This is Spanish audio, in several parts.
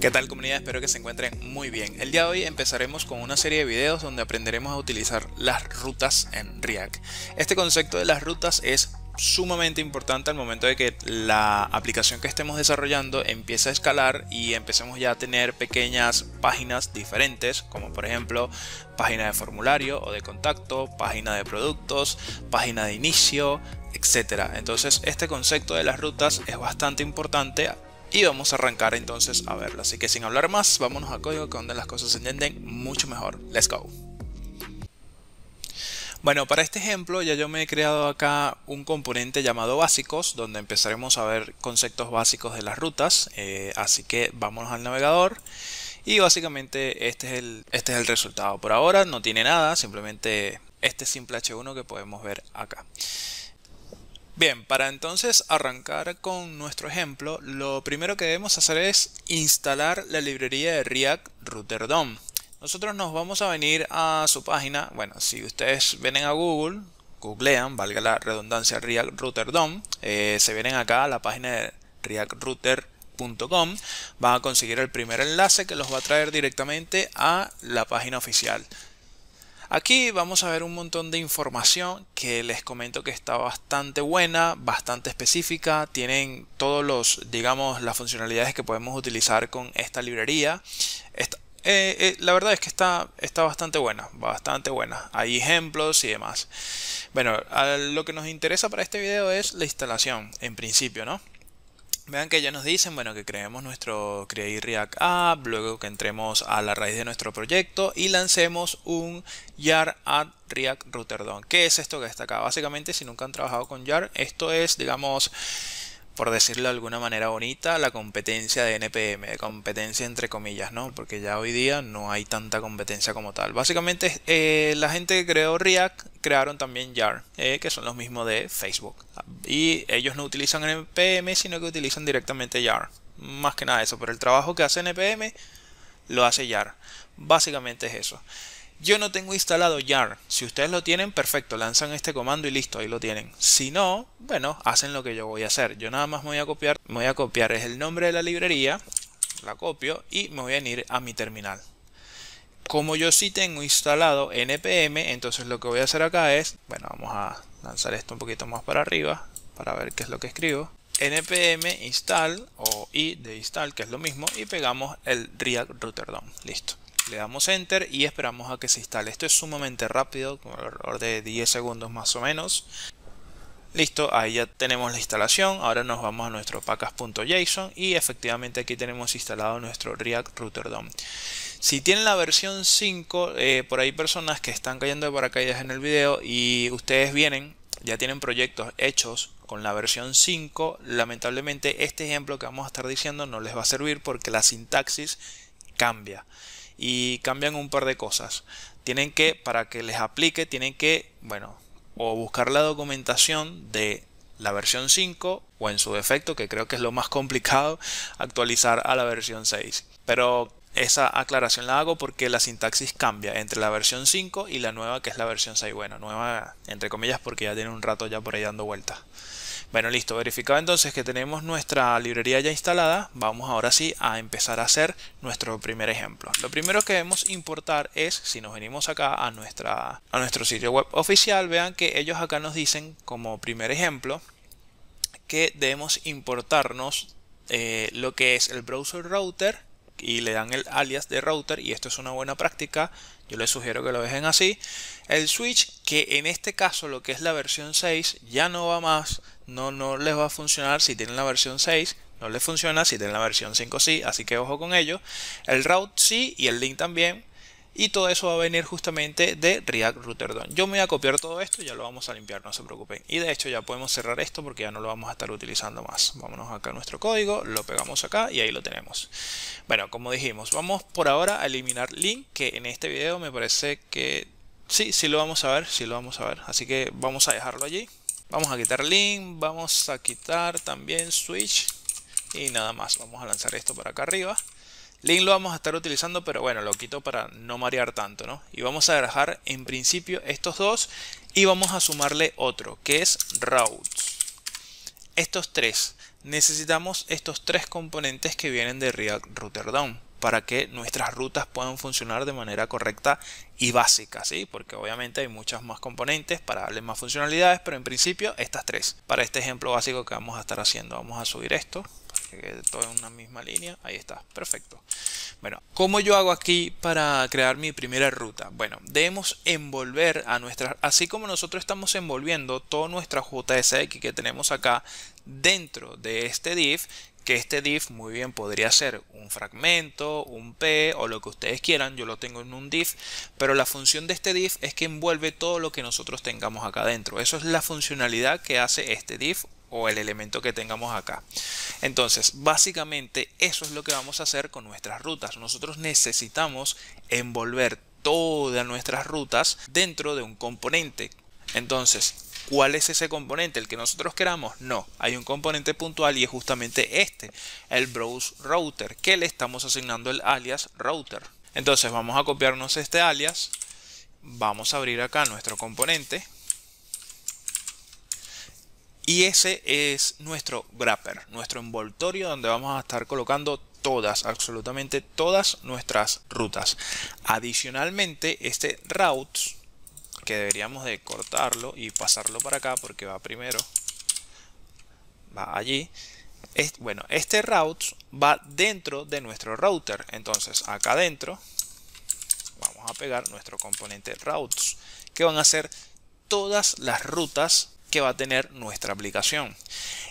¿Qué tal comunidad? Espero que se encuentren muy bien. El día de hoy empezaremos con una serie de videos donde aprenderemos a utilizar las rutas en React. Este concepto de las rutas es sumamente importante al momento de que la aplicación que estemos desarrollando empiece a escalar y empecemos ya a tener pequeñas páginas diferentes, como por ejemplo página de formulario o de contacto, página de productos, página de inicio, etcétera. Entonces este concepto de las rutas es bastante importante y vamos a arrancar entonces a verlo. Así que sin hablar más, vámonos a código que donde las cosas se entienden mucho mejor. Let's go. Bueno, para este ejemplo ya yo me he creado acá un componente llamado básicos, donde empezaremos a ver conceptos básicos de las rutas. Eh, así que vámonos al navegador. Y básicamente este es, el, este es el resultado. Por ahora no tiene nada, simplemente este simple H1 que podemos ver acá. Bien, para entonces arrancar con nuestro ejemplo, lo primero que debemos hacer es instalar la librería de React Router DOM. Nosotros nos vamos a venir a su página, bueno, si ustedes vienen a Google, googlean, valga la redundancia, React Router eh, se vienen acá a la página de reactrouter.com, van a conseguir el primer enlace que los va a traer directamente a la página oficial Aquí vamos a ver un montón de información que les comento que está bastante buena, bastante específica, tienen todos los, digamos, las funcionalidades que podemos utilizar con esta librería. Eh, eh, la verdad es que está, está bastante buena, bastante buena. Hay ejemplos y demás. Bueno, lo que nos interesa para este video es la instalación, en principio, ¿no? Vean que ya nos dicen, bueno, que creemos nuestro Create React App, luego que entremos a la raíz de nuestro proyecto y lancemos un YAR add React Router dom ¿Qué es esto que está acá? Básicamente, si nunca han trabajado con YAR, esto es, digamos, por decirlo de alguna manera bonita, la competencia de NPM, de competencia entre comillas, ¿no? Porque ya hoy día no hay tanta competencia como tal. Básicamente, eh, la gente que creó React crearon también YAR, eh, que son los mismos de Facebook. Y ellos no utilizan NPM, sino que utilizan directamente YAR, Más que nada eso, pero el trabajo que hace NPM lo hace YAR, Básicamente es eso. Yo no tengo instalado yarn. Si ustedes lo tienen, perfecto, lanzan este comando y listo, ahí lo tienen. Si no, bueno, hacen lo que yo voy a hacer. Yo nada más me voy a copiar, me voy a copiar es el nombre de la librería, la copio y me voy a ir a mi terminal. Como yo sí tengo instalado npm, entonces lo que voy a hacer acá es, bueno, vamos a lanzar esto un poquito más para arriba para ver qué es lo que escribo. npm install o i de install, que es lo mismo, y pegamos el react DOM, Listo. Le damos Enter y esperamos a que se instale. Esto es sumamente rápido, con alrededor de 10 segundos más o menos. Listo, ahí ya tenemos la instalación. Ahora nos vamos a nuestro pacas.json y efectivamente aquí tenemos instalado nuestro React Router DOM. Si tienen la versión 5, eh, por ahí personas que están cayendo de paracaídas en el video y ustedes vienen, ya tienen proyectos hechos con la versión 5, lamentablemente este ejemplo que vamos a estar diciendo no les va a servir porque la sintaxis cambia y cambian un par de cosas. Tienen que, para que les aplique, tienen que, bueno, o buscar la documentación de la versión 5 o en su defecto, que creo que es lo más complicado, actualizar a la versión 6. Pero esa aclaración la hago porque la sintaxis cambia entre la versión 5 y la nueva que es la versión 6. Bueno, nueva entre comillas porque ya tiene un rato ya por ahí dando vueltas. Bueno, listo, verificado entonces que tenemos nuestra librería ya instalada, vamos ahora sí a empezar a hacer nuestro primer ejemplo. Lo primero que debemos importar es, si nos venimos acá a, nuestra, a nuestro sitio web oficial, vean que ellos acá nos dicen como primer ejemplo que debemos importarnos eh, lo que es el browser router y le dan el alias de router y esto es una buena práctica yo les sugiero que lo dejen así el switch que en este caso lo que es la versión 6 ya no va más no, les va a funcionar si tienen la versión 6, no les funciona si tienen la versión 5 sí, así que ojo con ello. El route sí y el link también. Y todo eso va a venir justamente de React Router DOM. Yo me voy a copiar todo esto, Y ya lo vamos a limpiar, no se preocupen. Y de hecho ya podemos cerrar esto porque ya no lo vamos a estar utilizando más. Vámonos acá a nuestro código, lo pegamos acá y ahí lo tenemos. Bueno, como dijimos, vamos por ahora a eliminar link, que en este video me parece que... Sí, sí lo vamos a ver, sí lo vamos a ver. Así que vamos a dejarlo allí. Vamos a quitar link, vamos a quitar también switch y nada más. Vamos a lanzar esto para acá arriba. Link lo vamos a estar utilizando, pero bueno, lo quito para no marear tanto, ¿no? Y vamos a dejar en principio estos dos y vamos a sumarle otro, que es routes. Estos tres. Necesitamos estos tres componentes que vienen de React Router Down para que nuestras rutas puedan funcionar de manera correcta y básica, ¿sí? Porque obviamente hay muchas más componentes para darle más funcionalidades, pero en principio estas tres. Para este ejemplo básico que vamos a estar haciendo, vamos a subir esto, para que quede todo en una misma línea, ahí está, perfecto. Bueno, ¿cómo yo hago aquí para crear mi primera ruta? Bueno, debemos envolver a nuestras, así como nosotros estamos envolviendo toda nuestra JSX que tenemos acá dentro de este div, que este div muy bien podría ser un fragmento, un p o lo que ustedes quieran, yo lo tengo en un div, pero la función de este div es que envuelve todo lo que nosotros tengamos acá dentro. Eso es la funcionalidad que hace este div o el elemento que tengamos acá. Entonces, básicamente eso es lo que vamos a hacer con nuestras rutas. Nosotros necesitamos envolver todas nuestras rutas dentro de un componente. Entonces, cuál es ese componente, el que nosotros queramos. No, hay un componente puntual y es justamente este, el browse router, que le estamos asignando el alias router. Entonces vamos a copiarnos este alias, vamos a abrir acá nuestro componente y ese es nuestro wrapper, nuestro envoltorio donde vamos a estar colocando todas, absolutamente todas nuestras rutas. Adicionalmente, este routes que deberíamos de cortarlo y pasarlo para acá porque va primero va allí es bueno este route va dentro de nuestro router entonces acá dentro vamos a pegar nuestro componente routes que van a ser todas las rutas que va a tener nuestra aplicación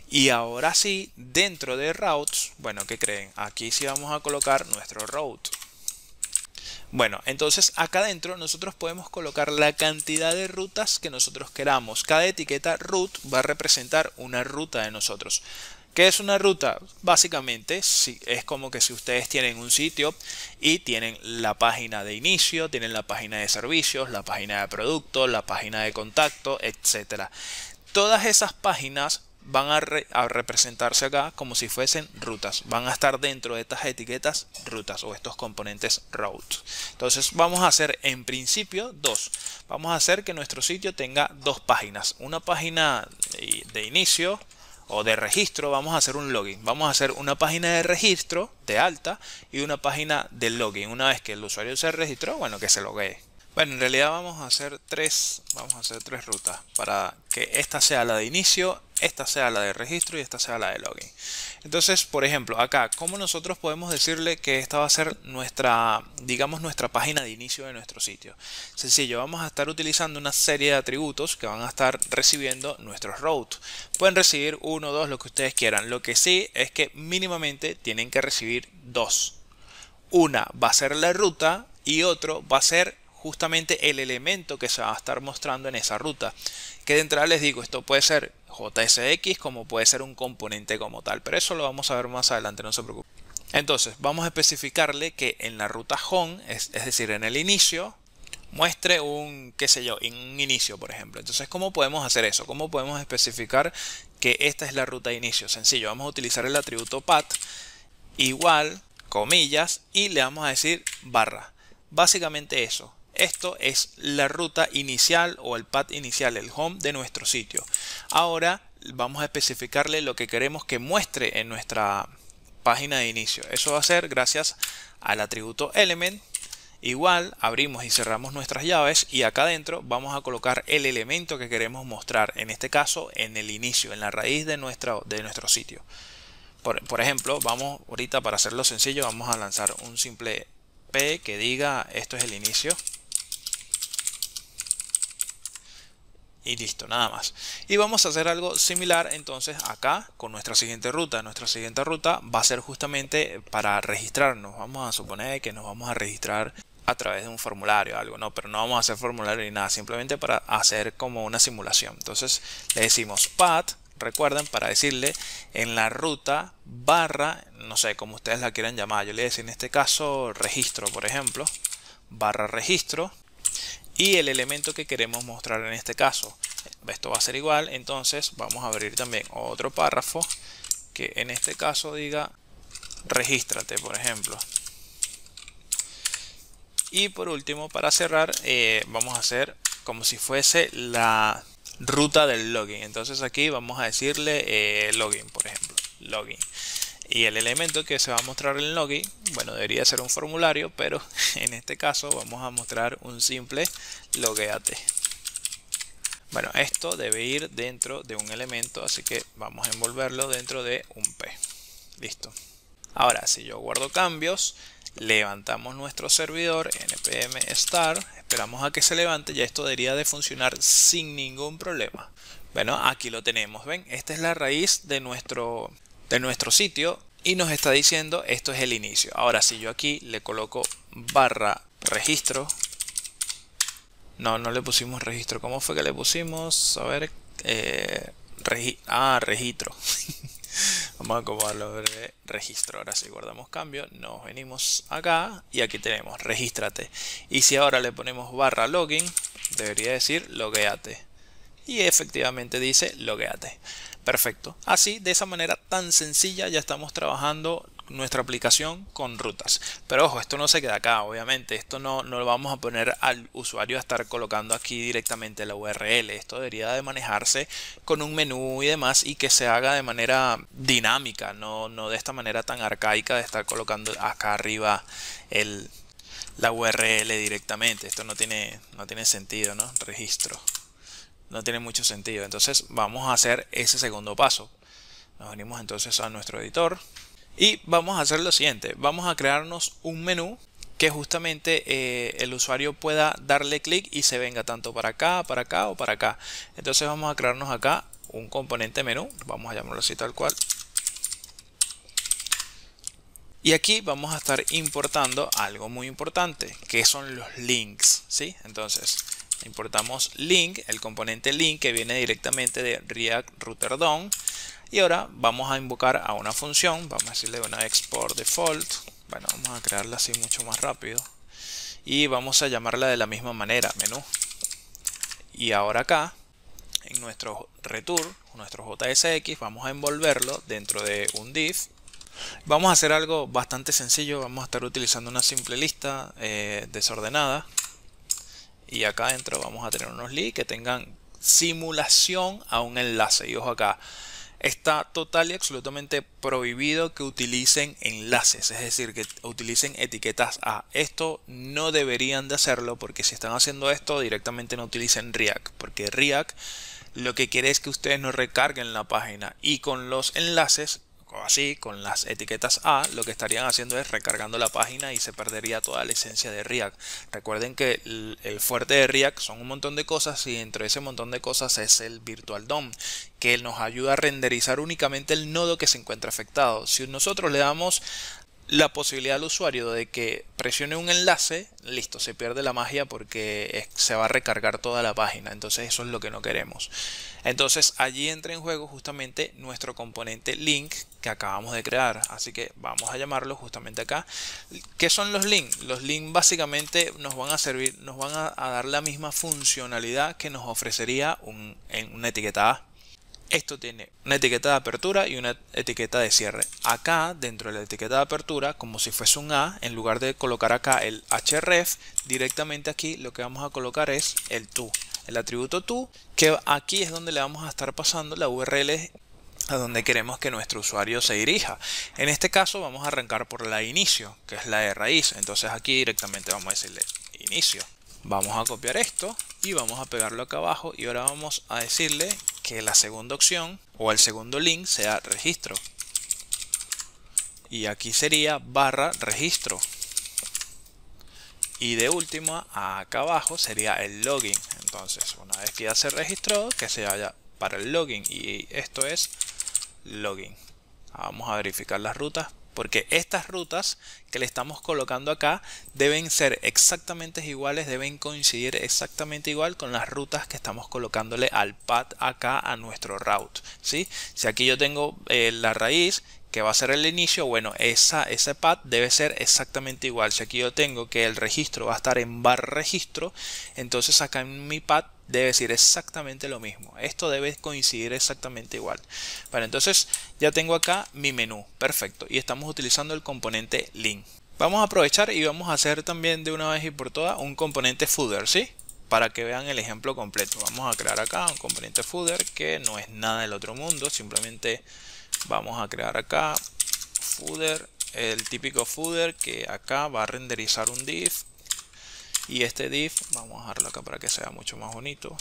y ahora sí dentro de routes bueno que creen aquí sí vamos a colocar nuestro route bueno, entonces acá dentro nosotros podemos colocar la cantidad de rutas que nosotros queramos. Cada etiqueta root va a representar una ruta de nosotros. ¿Qué es una ruta? Básicamente es como que si ustedes tienen un sitio y tienen la página de inicio, tienen la página de servicios, la página de producto, la página de contacto, etcétera Todas esas páginas van a, representarse acá como si fuesen rutas. Van a estar dentro de estas etiquetas rutas o estos componentes routes. Entonces vamos a hacer en principio dos. Vamos a hacer que nuestro sitio tenga dos páginas. Una página de inicio o de registro, vamos a hacer un login. Vamos a hacer una página de registro de alta y una página de login. Una vez que el usuario se registró, bueno, que se loguee. Bueno, en realidad vamos a hacer tres, vamos a hacer tres rutas para que esta sea la de inicio, esta sea la de registro y esta sea la de login. Entonces, por ejemplo, acá, ¿cómo nosotros podemos decirle que esta va a ser nuestra, digamos, nuestra página de inicio de nuestro sitio? Sencillo, vamos a estar utilizando una serie de atributos que van a estar recibiendo nuestros routes. Pueden recibir uno, dos, lo que ustedes quieran. Lo que sí es que mínimamente tienen que recibir dos. Una va a ser la ruta y otro va a ser justamente el elemento que se va a estar mostrando en esa ruta. Que de entrada les digo, esto puede ser JSX como puede ser un componente como tal, pero eso lo vamos a ver más adelante, no se preocupen. Entonces, vamos a especificarle que en la ruta home, es, decir, en el inicio, muestre un, qué sé yo, un inicio, por ejemplo. Entonces, ¿cómo podemos hacer eso? ¿Cómo podemos especificar que esta es la ruta de inicio? Sencillo, vamos a utilizar el atributo path igual, comillas, y le vamos a decir barra. Básicamente eso. Esto es la ruta inicial o el pad inicial, el home de nuestro sitio. Ahora vamos a especificarle lo que queremos que muestre en nuestra página de inicio. Eso va a ser gracias al atributo element. Igual abrimos y cerramos nuestras llaves y acá adentro vamos a colocar el elemento que queremos mostrar, en este caso en el inicio, en la raíz de, de nuestro sitio. Por, por ejemplo, vamos ahorita para hacerlo sencillo, vamos a lanzar un simple P que diga esto es el inicio y listo, nada más. Y vamos a hacer algo similar entonces acá con nuestra siguiente ruta. Nuestra siguiente ruta va a ser justamente para registrarnos. Vamos a suponer que nos vamos a registrar a través de un formulario algo, no, pero no vamos a hacer formulario ni nada, simplemente para hacer como una simulación. Entonces le decimos path, recuerden, para decirle en la ruta barra, no sé, cómo ustedes la quieran llamar, yo le decía en este caso registro, por ejemplo, barra registro, y el elemento que queremos mostrar en este caso. Esto va a ser igual, entonces vamos a abrir también otro párrafo que en este caso diga regístrate, por ejemplo. Y por último, para cerrar, eh, vamos a hacer como si fuese la ruta del login. Entonces aquí vamos a decirle eh, login, por ejemplo. Login. Y el elemento que se va a mostrar en login, bueno, debería ser un formulario, pero en este caso vamos a mostrar un simple logueate. Bueno, esto debe ir dentro de un elemento, así que vamos a envolverlo dentro de un P. Listo. Ahora, si yo guardo cambios, levantamos nuestro servidor npm start, esperamos a que se levante, ya esto debería de funcionar sin ningún problema. Bueno, aquí lo tenemos, ven, esta es la raíz de nuestro de nuestro sitio y nos está diciendo esto es el inicio. Ahora si yo aquí le coloco barra registro, no, no le pusimos registro, ¿cómo fue que le pusimos? A ver, eh, ah, registro. Vamos a acomodarlo de registro. Ahora si guardamos cambio, nos venimos acá y aquí tenemos regístrate. Y si ahora le ponemos barra login, debería decir logueate. Y efectivamente dice logueate. Perfecto. Así, de esa manera tan sencilla, ya estamos trabajando nuestra aplicación con rutas. Pero ojo, esto no se queda acá, obviamente. Esto no, lo vamos a poner al usuario a estar colocando aquí directamente la URL. Esto debería de manejarse con un menú y demás y que se haga de manera dinámica, no, de esta manera tan arcaica de estar colocando acá arriba la URL directamente. Esto no tiene, no tiene sentido, ¿no? Registro no tiene mucho sentido. Entonces vamos a hacer ese segundo paso. Nos venimos entonces a nuestro editor y vamos a hacer lo siguiente. Vamos a crearnos un menú que justamente eh, el usuario pueda darle clic y se venga tanto para acá, para acá o para acá. Entonces vamos a crearnos acá un componente menú. Vamos a llamarlo así tal cual. Y aquí vamos a estar importando algo muy importante, que son los links, ¿sí? Entonces, Importamos link, el componente link que viene directamente de React Router DOM. Y ahora vamos a invocar a una función, vamos a decirle una export default. Bueno, vamos a crearla así mucho más rápido. Y vamos a llamarla de la misma manera, menú. Y ahora acá, en nuestro return, nuestro JSX, vamos a envolverlo dentro de un div Vamos a hacer algo bastante sencillo, vamos a estar utilizando una simple lista eh, desordenada y acá adentro vamos a tener unos leads que tengan simulación a un enlace. Y ojo acá, está total y absolutamente prohibido que utilicen enlaces, es decir, que utilicen etiquetas A. Esto no deberían de hacerlo porque si están haciendo esto directamente no utilicen React, porque React lo que quiere es que ustedes no recarguen la página y con los enlaces así, con las etiquetas A, lo que estarían haciendo es recargando la página y se perdería toda la esencia de React. Recuerden que el fuerte de React son un montón de cosas y entre ese montón de cosas es el Virtual DOM, que nos ayuda a renderizar únicamente el nodo que se encuentra afectado. Si nosotros le damos la posibilidad al usuario de que presione un enlace, listo, se pierde la magia porque se va a recargar toda la página. Entonces eso es lo que no queremos. Entonces allí entra en juego justamente nuestro componente link que acabamos de crear. Así que vamos a llamarlo justamente acá. ¿Qué son los links? Los links básicamente nos van a servir, nos van a, dar la misma funcionalidad que nos ofrecería en una etiqueta esto tiene una etiqueta de apertura y una etiqueta de cierre. Acá, dentro de la etiqueta de apertura, como si fuese un A, en lugar de colocar acá el href, directamente aquí lo que vamos a colocar es el tu, el atributo to, que aquí es donde le vamos a estar pasando la URL a donde queremos que nuestro usuario se dirija. En este caso vamos a arrancar por la inicio, que es la de raíz. Entonces aquí directamente vamos a decirle inicio. Vamos a copiar esto y vamos a pegarlo acá abajo y ahora vamos a decirle que la segunda opción o el segundo link sea registro. Y aquí sería barra registro. Y de última, acá abajo sería el login. Entonces, una vez que ya se registró, que se vaya para el login. Y esto es login. Vamos a verificar las rutas porque estas rutas que le estamos colocando acá deben ser exactamente iguales, deben coincidir exactamente igual con las rutas que estamos colocándole al pad acá a nuestro route. ¿sí? Si aquí yo tengo eh, la raíz que va a ser el inicio, bueno, esa, ese pad debe ser exactamente igual. Si aquí yo tengo que el registro va a estar en bar registro, entonces acá en mi pad debe ser exactamente lo mismo. Esto debe coincidir exactamente igual. bueno, entonces ya tengo acá mi menú. Perfecto. Y estamos utilizando el componente link. Vamos a aprovechar y vamos a hacer también de una vez y por todas un componente footer, ¿sí? Para que vean el ejemplo completo. Vamos a crear acá un componente footer que no es nada del otro mundo. Simplemente Vamos a crear acá footer el típico footer que acá va a renderizar un div. Y este div, vamos a dejarlo acá para que sea mucho más bonito.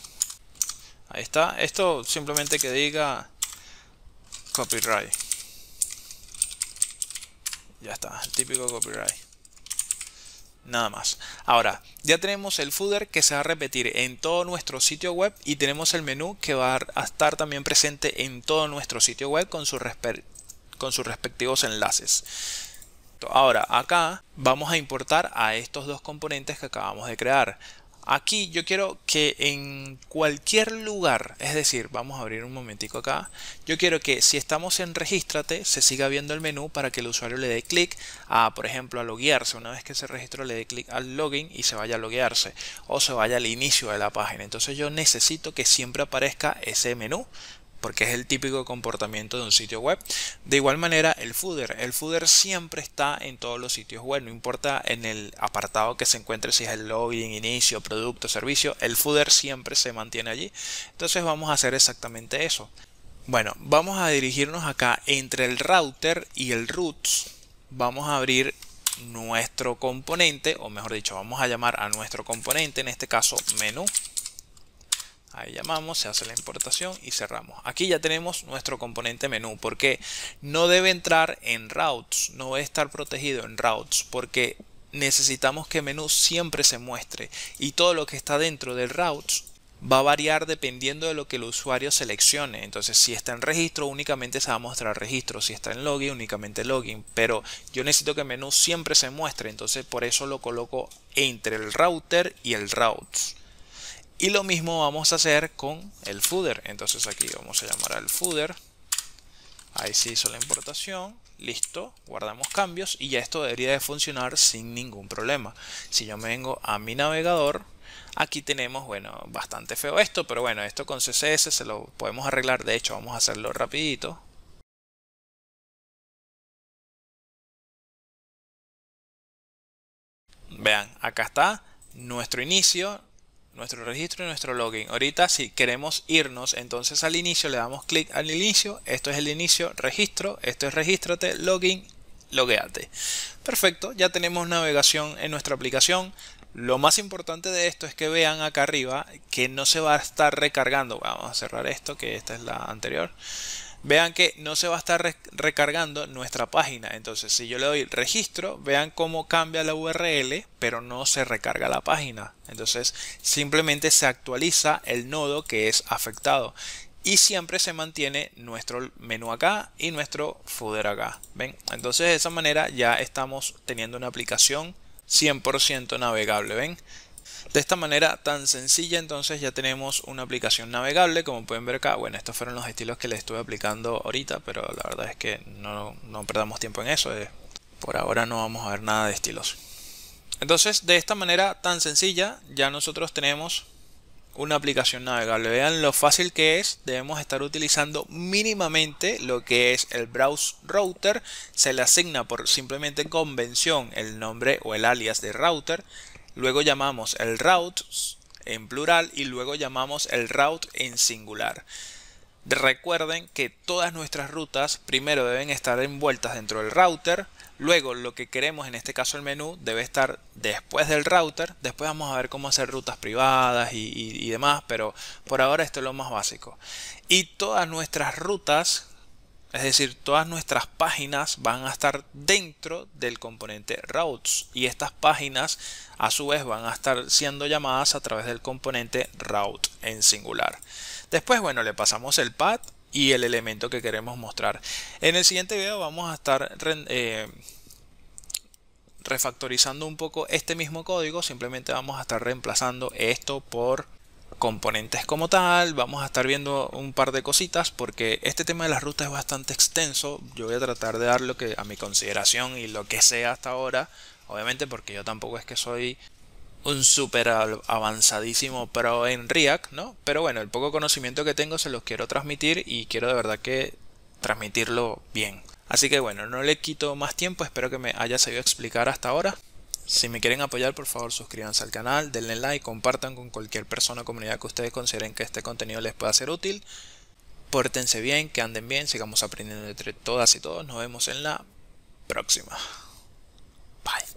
Ahí está. Esto simplemente que diga copyright. Ya está, el típico copyright nada más. Ahora, ya tenemos el footer que se va a repetir en todo nuestro sitio web y tenemos el menú que va a estar también presente en todo nuestro sitio web con, con sus respectivos enlaces. Ahora, acá vamos a importar a estos dos componentes que acabamos de crear. Aquí yo quiero que en cualquier lugar, es decir, vamos a abrir un momentico acá, yo quiero que si estamos en regístrate, se siga viendo el menú para que el usuario le dé clic a, por ejemplo, a loguearse. Una vez que se registró, le dé clic al login y se vaya a loguearse o se vaya al inicio de la página. Entonces yo necesito que siempre aparezca ese menú porque es el típico comportamiento de un sitio web. De igual manera, el footer. El footer siempre está en todos los sitios web, no importa en el apartado que se encuentre, si es el login, inicio, producto, servicio, el footer siempre se mantiene allí. Entonces vamos a hacer exactamente eso. Bueno, vamos a dirigirnos acá entre el router y el roots. Vamos a abrir nuestro componente, o mejor dicho, vamos a llamar a nuestro componente, en este caso menú Ahí llamamos, se hace la importación y cerramos. Aquí ya tenemos nuestro componente menú porque no debe entrar en routes, no debe estar protegido en routes porque necesitamos que menú siempre se muestre y todo lo que está dentro del routes va a variar dependiendo de lo que el usuario seleccione. Entonces, si está en registro, únicamente se va a mostrar registro. Si está en login, únicamente login. Pero yo necesito que menú siempre se muestre. Entonces, por eso lo coloco entre el router y el routes. Y lo mismo vamos a hacer con el footer. Entonces aquí vamos a llamar al footer. Ahí se hizo la importación. Listo. Guardamos cambios. Y ya esto debería de funcionar sin ningún problema. Si yo me vengo a mi navegador. Aquí tenemos, bueno, bastante feo esto. Pero bueno, esto con CSS se lo podemos arreglar. De hecho, vamos a hacerlo rapidito. Vean, acá está nuestro inicio nuestro registro y nuestro login. Ahorita si queremos irnos, entonces al inicio le damos clic al inicio. Esto es el inicio, registro, esto es regístrate, login, logueate. Perfecto, ya tenemos navegación en nuestra aplicación. Lo más importante de esto es que vean acá arriba que no se va a estar recargando. Vamos a cerrar esto, que esta es la anterior vean que no se va a estar recargando nuestra página. Entonces, si yo le doy registro, vean cómo cambia la URL, pero no se recarga la página. Entonces, simplemente se actualiza el nodo que es afectado. Y siempre se mantiene nuestro menú acá y nuestro footer acá. ¿Ven? Entonces, de esa manera ya estamos teniendo una aplicación 100% navegable. ¿Ven? De esta manera tan sencilla entonces ya tenemos una aplicación navegable como pueden ver acá. Bueno, estos fueron los estilos que le estuve aplicando ahorita, pero la verdad es que no, perdamos tiempo en eso. Eh, por ahora no vamos a ver nada de estilos. Entonces de esta manera tan sencilla ya nosotros tenemos una aplicación navegable. Vean lo fácil que es. Debemos estar utilizando mínimamente lo que es el browse router. Se le asigna por simplemente convención el nombre o el alias de router luego llamamos el route en plural y luego llamamos el route en singular. Recuerden que todas nuestras rutas primero deben estar envueltas dentro del router, luego lo que queremos en este caso el menú debe estar después del router, después vamos a ver cómo hacer rutas privadas y, y demás, pero por ahora esto es lo más básico. Y todas nuestras rutas es decir, todas nuestras páginas van a estar dentro del componente routes y estas páginas a su vez van a estar siendo llamadas a través del componente route en singular. Después, bueno, le pasamos el path y el elemento que queremos mostrar. En el siguiente video vamos a estar eh, refactorizando un poco este mismo código, simplemente vamos a estar reemplazando esto por componentes como tal, vamos a estar viendo un par de cositas porque este tema de las rutas es bastante extenso, yo voy a tratar de dar lo que a mi consideración y lo que sea hasta ahora, obviamente porque yo tampoco es que soy un super avanzadísimo pro en React, ¿no? Pero bueno, el poco conocimiento que tengo se los quiero transmitir y quiero de verdad que transmitirlo bien. Así que bueno, no le quito más tiempo, espero que me haya sabido explicar hasta ahora. Si me quieren apoyar, por favor suscríbanse al canal, denle like, compartan con cualquier persona o comunidad que ustedes consideren que este contenido les pueda ser útil. Pórtense bien, que anden bien, sigamos aprendiendo entre todas y todos. Nos vemos en la próxima. Bye.